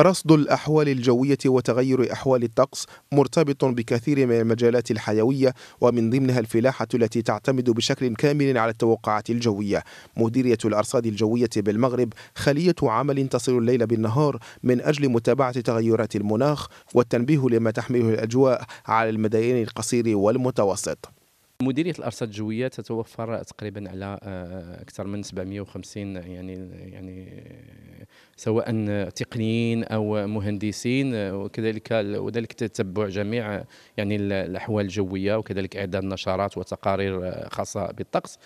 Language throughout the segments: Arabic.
رصد الأحوال الجوية وتغير أحوال الطقس مرتبط بكثير من المجالات الحيوية ومن ضمنها الفلاحة التي تعتمد بشكل كامل على التوقعات الجوية مديرية الأرصاد الجوية بالمغرب خلية عمل تصل الليل بالنهار من أجل متابعة تغيرات المناخ والتنبيه لما تحمله الأجواء على المديين القصير والمتوسط مديريه الارصاد الجويه تتوفر تقريبا على آه، اكثر من 750 يعني يعني سواء تقنيين او مهندسين وكذلك وذلك تتبع جميع يعني الاحوال الجويه وكذلك اعداد نشرات وتقارير خاصه بالطقس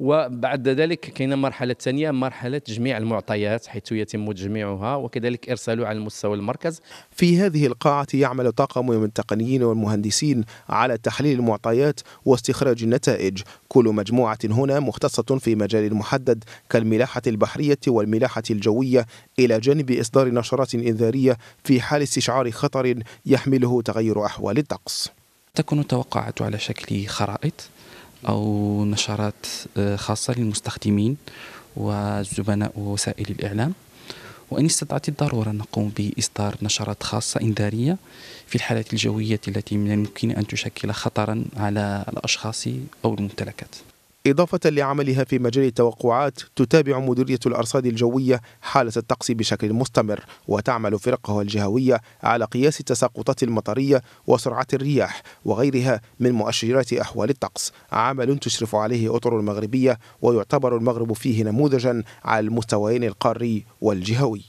وبعد ذلك كاين المرحله الثانيه مرحله تجميع المعطيات حيث يتم تجميعها وكذلك ارساله على المستوى المركز في هذه القاعه يعمل طاقم من التقنيين والمهندسين على تحليل المعطيات واستخراج النتائج كل مجموعه هنا مختصه في مجال محدد كالملاحه البحريه والملاحه الجويه إلى جانب إصدار نشرات إنذارية في حال استشعار خطر يحمله تغير أحوال الطقس تكون التوقعات على شكل خرائط أو نشرات آه، خاصة للمستخدمين وزبناء وسائل الإعلام وإن استطعت الضرورة نقوم بإصدار نشرات خاصة إنذارية في الحالات الجوية التي من الممكن أن تشكل خطرا على الأشخاص أو الممتلكات إضافة لعملها في مجال التوقعات تتابع مديرية الأرصاد الجوية حالة الطقس بشكل مستمر وتعمل فرقها الجهوية على قياس التساقطات المطرية وسرعة الرياح وغيرها من مؤشرات أحوال الطقس عمل تشرف عليه أطر المغربية ويعتبر المغرب فيه نموذجا على المستويين القاري والجهوي